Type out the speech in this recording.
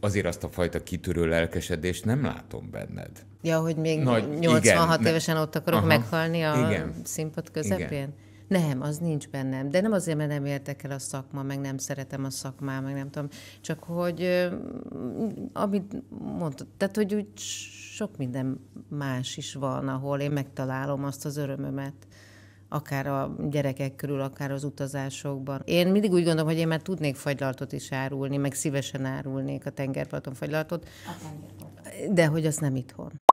azért azt a fajta kitűrő lelkesedést nem látom benned. Ja, hogy még Nagy, 86 igen, évesen ne, ott akarok aha, meghalni a igen, színpad közepén? Igen. Nem, az nincs bennem. De nem azért, mert nem értek el a szakma, meg nem szeretem a szakmát, meg nem tudom. Csak hogy, amit mondtad, tehát hogy úgy sok minden más is van, ahol én megtalálom azt az örömömet akár a gyerekek körül, akár az utazásokban. Én mindig úgy gondolom, hogy én már tudnék fagylaltot is árulni, meg szívesen árulnék a tengerparton fagylaltot, a tengerparton. de hogy az nem itthon.